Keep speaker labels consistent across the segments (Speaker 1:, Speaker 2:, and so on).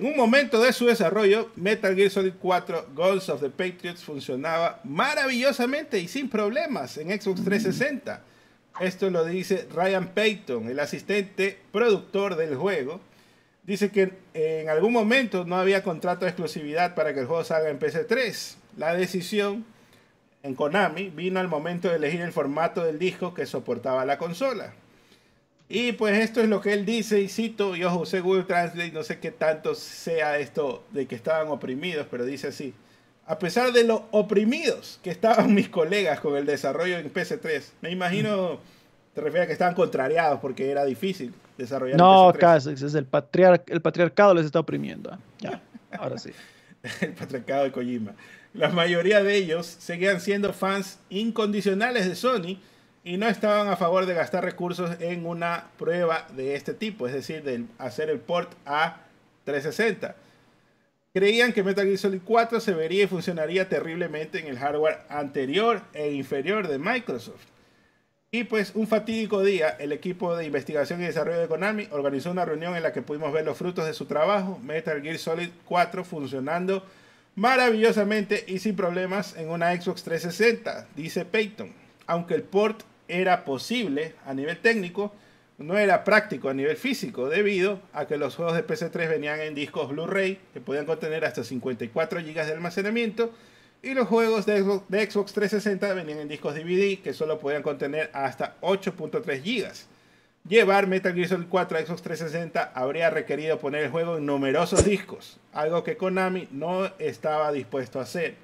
Speaker 1: En un momento de su desarrollo, Metal Gear Solid 4 Goals of the Patriots funcionaba maravillosamente y sin problemas en Xbox 360. Mm. Esto lo dice Ryan Payton, el asistente productor del juego. Dice que en algún momento no había contrato de exclusividad para que el juego salga en PC3. La decisión en Konami vino al momento de elegir el formato del disco que soportaba la consola. Y pues esto es lo que él dice, y cito, yo José Google Translate, no sé qué tanto sea esto de que estaban oprimidos, pero dice así, a pesar de lo oprimidos que estaban mis colegas con el desarrollo en PC3, me imagino, mm. te refieres a que estaban contrariados porque era difícil desarrollar. No, casi,
Speaker 2: es el, patriar el patriarcado les está oprimiendo. ¿eh? Ya,
Speaker 1: ahora sí. el patriarcado de Kojima. La mayoría de ellos seguían siendo fans incondicionales de Sony y no estaban a favor de gastar recursos en una prueba de este tipo, es decir, de hacer el port a 360. Creían que Metal Gear Solid 4 se vería y funcionaría terriblemente en el hardware anterior e inferior de Microsoft. Y pues un fatídico día, el equipo de investigación y desarrollo de Konami organizó una reunión en la que pudimos ver los frutos de su trabajo, Metal Gear Solid 4 funcionando maravillosamente y sin problemas en una Xbox 360, dice Peyton aunque el port era posible a nivel técnico, no era práctico a nivel físico debido a que los juegos de pc 3 venían en discos Blu-ray que podían contener hasta 54 GB de almacenamiento y los juegos de Xbox 360 venían en discos DVD que solo podían contener hasta 8.3 GB. Llevar Metal Gear Solid 4 a Xbox 360 habría requerido poner el juego en numerosos discos, algo que Konami no estaba dispuesto a hacer.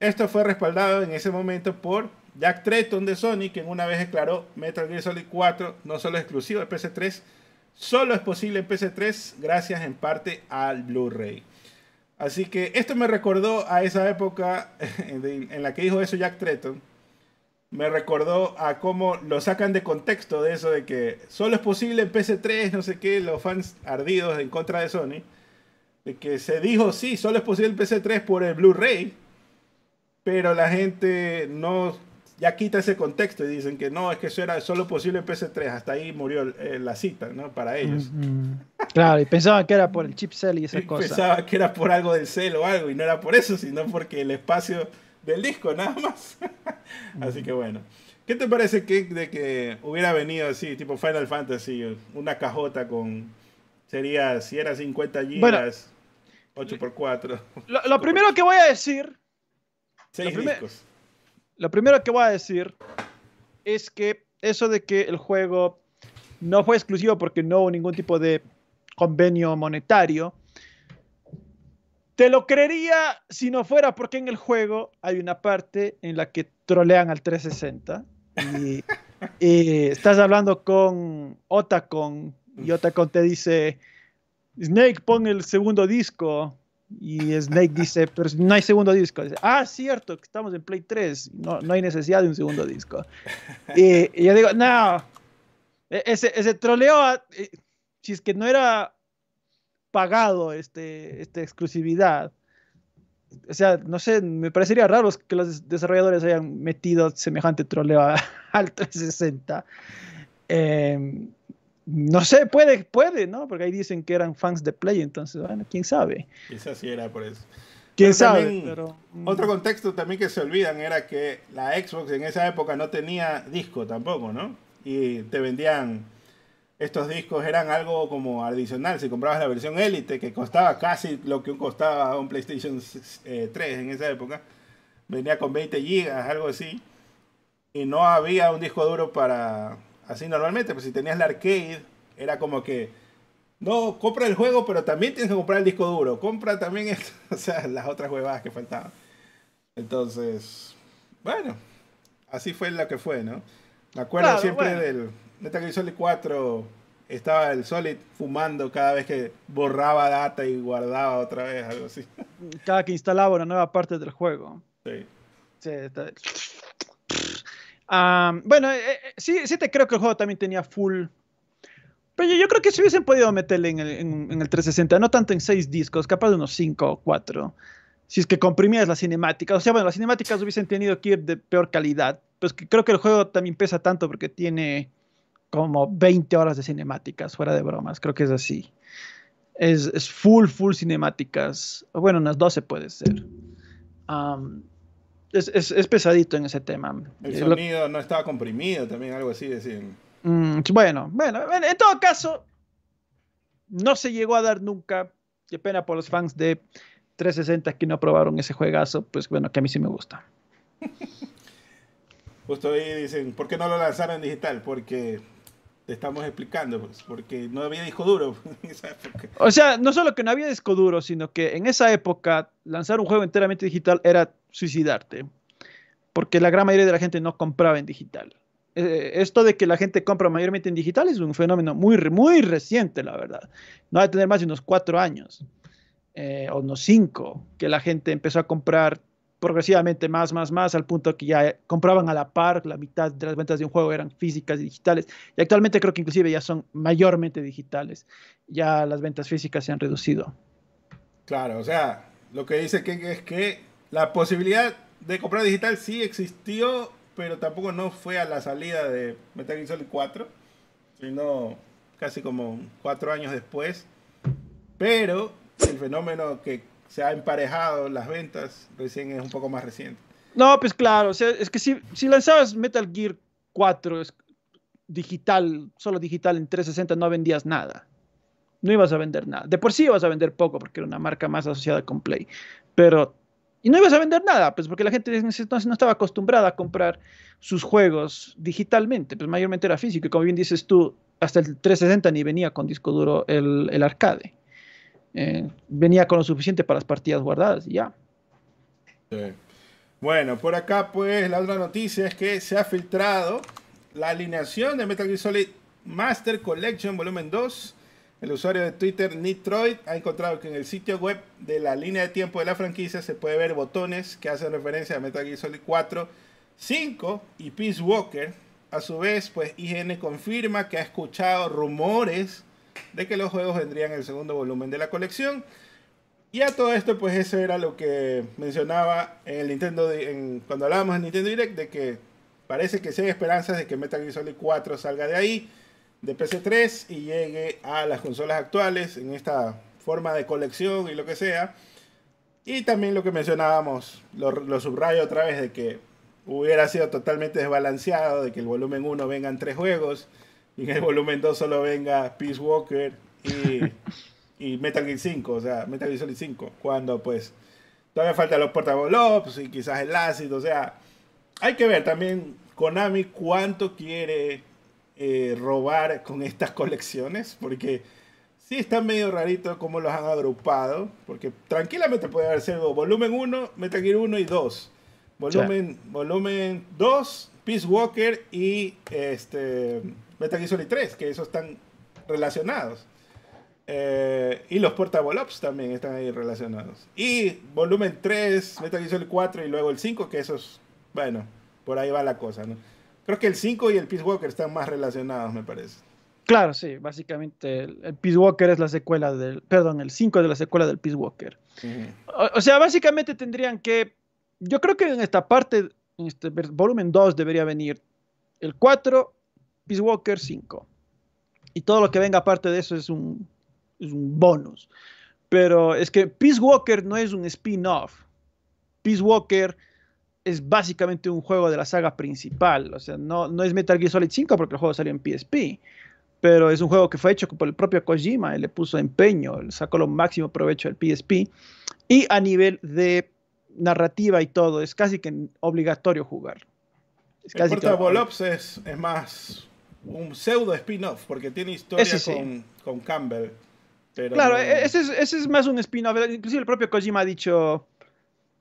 Speaker 1: Esto fue respaldado en ese momento por Jack Tretton de Sony, en una vez declaró Metal Gear Solid 4 no solo es exclusivo de PS3, solo es posible en PS3 gracias en parte al Blu-ray. Así que esto me recordó a esa época en la que dijo eso Jack Tretton. Me recordó a cómo lo sacan de contexto de eso de que solo es posible en PS3, no sé qué, los fans ardidos en contra de Sony. De que se dijo, sí, solo es posible en PS3 por el Blu-ray, pero la gente no ya quita ese contexto y dicen que no, es que eso era solo posible en PS3, hasta ahí murió eh, la cita, ¿no? Para ellos.
Speaker 2: claro, y pensaban que era por el chip y esas y Pensaban
Speaker 1: que era por algo del cell o algo, y no era por eso, sino porque el espacio del disco, nada más. Así que bueno. ¿Qué te parece que, de que hubiera venido así, tipo Final Fantasy, una cajota con. Sería, si era 50 gigas, 8x4.
Speaker 2: Lo, primero que voy a decir.
Speaker 1: 6 discos
Speaker 2: lo primero que voy a decir es que eso de que el juego no fue exclusivo porque no hubo ningún tipo de convenio monetario, te lo creería si no fuera porque en el juego hay una parte en la que trolean al 360 y, estás hablando con Otacon y Otacon te dice, Snake, pon el segundo disco y Snake dice, pero no hay segundo disco. ah, cierto, que estamos en Play 3, no, no hay necesidad de un segundo disco. Y, yo digo, no, e-, ese, ese troleo, ah, eh, si es que no era pagado este, esta exclusividad, o sea, no sé, me parecería raro que los desarrolladores hayan metido semejante troleo al 360. Eh, em, no sé, puede, puede, ¿no? Porque ahí dicen que eran fans de Play, entonces, bueno, quién sabe.
Speaker 1: Quizás sí era por eso.
Speaker 2: Quién sabe.
Speaker 1: Mm. Otro contexto también que se olvidan era que la Xbox en esa época no tenía disco tampoco, ¿no? Y te vendían estos discos eran algo como adicional. Si comprabas la versión Elite, que costaba casi lo que costaba un PlayStation 3 eh, en esa época, venía con 20 GB, algo así. Y no había un disco duro para, Así normalmente, pues si tenías la arcade, era como que, no, compra el juego, pero también tienes que comprar el disco duro. Compra también, esto, o sea, las otras huevadas que faltaban. Entonces, bueno, así fue lo que fue, ¿no? Me acuerdo siempre del Metal Gear Solid 4, estaba el Solid fumando cada vez que borraba data y guardaba otra vez, algo así.
Speaker 2: Cada que instalaba una nueva parte del juego. Sí. Sí, está bueno, eh, eh, sí, sí te creo que el juego también tenía full. Pero yo, creo que si hubiesen podido meterle en el, en, 360, no tanto en 6 discos, capaz de unos 5 o 4. Si es que comprimías las cinemáticas. O sea, bueno, las cinemáticas hubiesen tenido que ir de peor calidad. Pues que creo que el juego también pesa tanto porque tiene como 20 horas de cinemáticas, fuera de bromas. Creo que es así. Es, es full, full cinemáticas. Bueno, unas 12 puede ser es, pesadito en ese tema. El eh, sonido
Speaker 1: no estaba comprimido, también algo así decir
Speaker 2: mm, bueno, bueno, en todo caso, no se llegó a dar nunca. Qué pena por los fans de 360 que no aprobaron ese juegazo, pues bueno, que a mí sí me gusta.
Speaker 1: Justo ahí dicen, ¿por qué no lo lanzaron en digital? Porque te estamos explicando, pues, porque no había disco duro en esa época.
Speaker 2: O sea, no solo que no había disco duro, sino que en esa época lanzar un juego enteramente digital era suicidarte, porque la gran mayoría de la gente no compraba en digital. Eh, eh, esto de que la gente compra mayormente en digital es un fenómeno muy, muy reciente, la verdad. No va a tener más de unos cuatro años, eh, o unos cinco, que la gente empezó a comprar progresivamente más, más, más, al punto que ya eh, compraban a la par, la mitad de las ventas de un juego eran físicas y digitales. Y actualmente creo que inclusive ya son mayormente digitales. Ya las ventas físicas se han reducido.
Speaker 1: Claro, o sea, lo que dice Ken es que la posibilidad de comprar digital sí existió, pero tampoco no fue a la salida de Metal Gear Solid 4, sino casi como cuatro años después. Pero el fenómeno que se ha emparejado las ventas, recién es un poco más
Speaker 2: reciente. No, pues claro, es que si, si lanzabas Metal Gear 4 digital, solo digital en 360, no vendías nada. No ibas a vender nada. De por sí ibas a vender poco porque era una marca más asociada con Play. Pero y no ibas a vender nada, pues porque la gente entonces no estaba acostumbrada a comprar sus juegos digitalmente, pues mayormente era físico. Y como bien dices tú, hasta el 360 ni venía con disco duro el arcade. Eh, venía con lo suficiente para las partidas guardadas y ya.
Speaker 1: Bueno, por acá pues la otra noticia es que se ha filtrado la alineación de Metal Gear Solid Master Collection Volumen 2. El usuario de Twitter Nitroid ha encontrado que en el sitio web de la línea de tiempo de la franquicia se puede ver botones que hacen referencia a Metal Gear Solid 4, 5 y Peace Walker. A su vez, pues IGN confirma que ha escuchado rumores de que los juegos vendrían en el segundo volumen de la colección. Y a todo esto, pues eso era lo que mencionaba en el Nintendo, cuando hablábamos en Nintendo Direct, de que parece que se hay esperanzas de que Metal Gear Solid 4 salga de ahí, de PC3, y llegue a las consolas actuales en esta forma de colección y lo que sea. Y también lo que mencionábamos, lo, lo subrayo otra vez, de que hubiera sido totalmente desbalanceado, de que el volumen 1 vengan tres juegos y en el volumen 2 solo venga Peace Walker y, Metal Gear 5, o sea, Metal Gear Solid 5, cuando pues todavía faltan los portavolos y quizás el ácido, o sea, hay que ver también Konami cuánto quiere eh, robar con estas colecciones, porque sí está medio rarito cómo los han agrupado, porque tranquilamente puede haber sido volumen 1, Metal Gear 1 y 2. Volumen, volumen 2, Peace Walker y este Metal Gear 3, que esos están relacionados. Eh, y los Portable Ops también están ahí relacionados. Y volumen 3, Metal Gear Solid 4 y luego el 5, que esos, bueno, por ahí va la cosa, ¿no? Creo que el 5 y el Peace Walker están
Speaker 2: más relacionados, me parece. Claro, sí, básicamente el, Peace Walker es la secuela del, perdón, el 5 es de la secuela del Peace Walker. o, o, sea, básicamente tendrían que, yo creo que en esta parte, en este volumen 2 debería venir el 4, Peace Walker 5. Y todo lo que venga aparte de eso es un, bonus. Pero es que Peace Walker no es un spin-off. Peace Walker es básicamente un juego de la saga principal. O sea, no, no es Metal Gear Solid 5 porque el juego salió en PSP. Pero es un juego que fue hecho por el propio Kojima. Él le puso empeño, él sacó lo máximo provecho del PSP. Y a nivel de narrativa y todo, es casi que obligatorio jugar.
Speaker 1: Es el es más un pseudo spin-off, porque tiene historia con, Campbell. claro, e-, ese, es,
Speaker 2: ese, es, más un spin-off. Inclusive el propio Kojima ha dicho,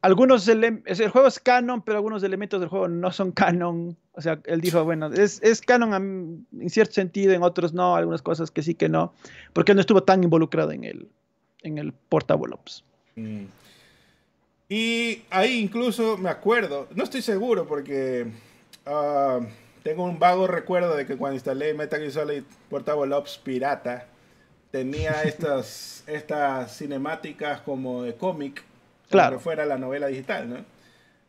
Speaker 2: algunos el juego es canon, pero algunos elementos del juego no son canon. O sea, él dijo, bueno, es, canon en cierto sentido, en otros no, algunas cosas que sí que no, porque no estuvo tan involucrado en el, en el Portable Ops. Mm. Y ahí incluso
Speaker 1: me acuerdo, no estoy seguro porque... Ah, tengo un vago recuerdo de que cuando instalé Metal Gear Solid Portable Ops Pirata, tenía estas, estas cinemáticas como de cómic, claro. fuera la novela digital, ¿no?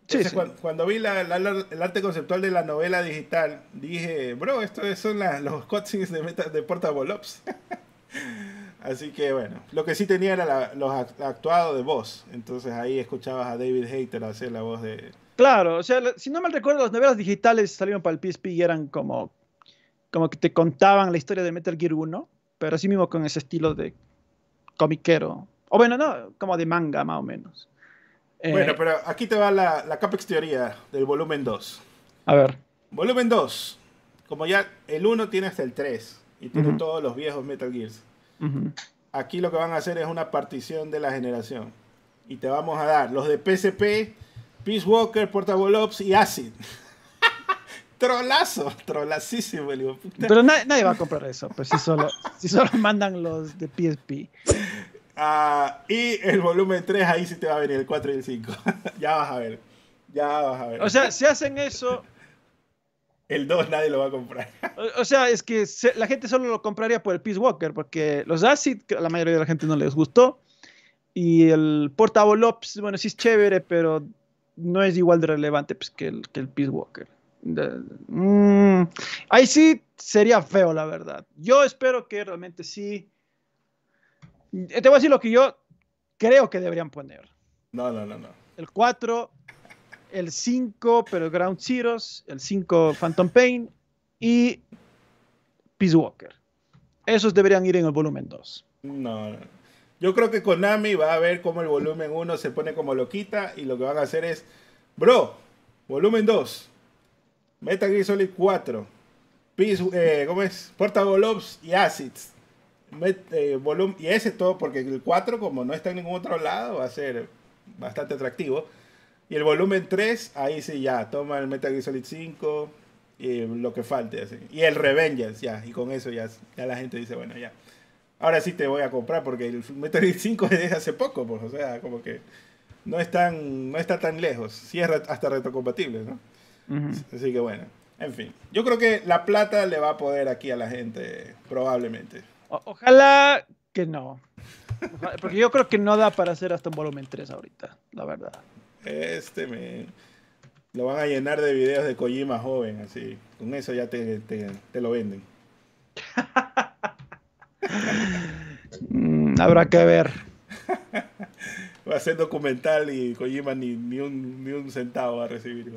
Speaker 1: sí, Cuando, vi el arte conceptual de la novela digital, dije, bro, estos son los cutscenes de, de Portable Ops. Así que bueno, lo que sí tenía era los actuados de voz. Entonces ahí escuchabas a David Hayter hacer la voz
Speaker 2: de, Claro, o sea, si no mal recuerdo, las novelas digitales salieron para el PSP y eran como, como que te contaban la historia de Metal Gear 1, pero así mismo con ese estilo de comiquero. O bueno, no, como de manga más o menos. Eh, bueno,
Speaker 1: pero aquí te va la, Capex teoría del volumen 2. A ver. Volumen 2. Como ya el 1 tiene hasta el 3 y tiene todos los viejos Metal Gears. Aquí lo que van a hacer es una partición de la generación. Y te vamos a dar los de PSP Peace
Speaker 2: Walker, Portable Ops y Acid.
Speaker 1: trolazo, trolacísimo el Pero
Speaker 2: nadie, va a comprar eso, pues si solo, si solo mandan los de PSP.
Speaker 1: Ah, y el volumen 3, ahí sí te va a venir el 4 y el 5. ya vas a ver. Ya vas a ver. O sea, si hacen eso. El 2 nadie lo va a comprar.
Speaker 2: o, sea, es que la gente solo lo compraría por el Peace Walker, porque los Acid, a la mayoría de la gente no les gustó. Y el Portable Ops, bueno, sí es chévere, pero no es igual de relevante pues, que, el, que el Peace Walker. Mm, ahí sí sería feo, la verdad. Yo espero que realmente sí. Eh, te voy a decir lo que yo creo que deberían poner. No, no, no, no. El 4, el 5, pero Ground Zeroes, el 5 Phantom Pain y Peace Walker. Esos deberían ir en el volumen 2. No, no.
Speaker 1: Yo creo que Konami va a ver cómo el volumen 1 se pone como loquita y lo que van a hacer es, bro, volumen 2, Metal Gear Solid 4, eh, Portable y Acids. Eh, volumen, y ese es todo, porque el 4 como no está en ningún otro lado va a ser bastante atractivo. Y el volumen 3, ahí sí ya, toma el Metal Gear Solid 5 y eh, lo que falte. Y el Revengeance, ya. Y con eso ya la gente dice, bueno, ya ahora sí te voy a comprar porque el Metroid 5 es hace poco, pues, o sea, como que no, no está tan lejos, sí es hasta retrocompatible, ¿no? Así que bueno, en fin, yo creo que la plata le va a poder aquí a la gente, probablemente.
Speaker 2: ojalá que no. porque yo creo que no da para hacer hasta un volumen 3 ahorita, la verdad.
Speaker 1: Este, me... Lo van a llenar de videos de Kojima joven, así. Con eso ya te, te, te lo venden.
Speaker 2: Mm, habrá que ver.
Speaker 1: Va a ser documental y Kojima ni, ni, un, ni un centavo va a recibir.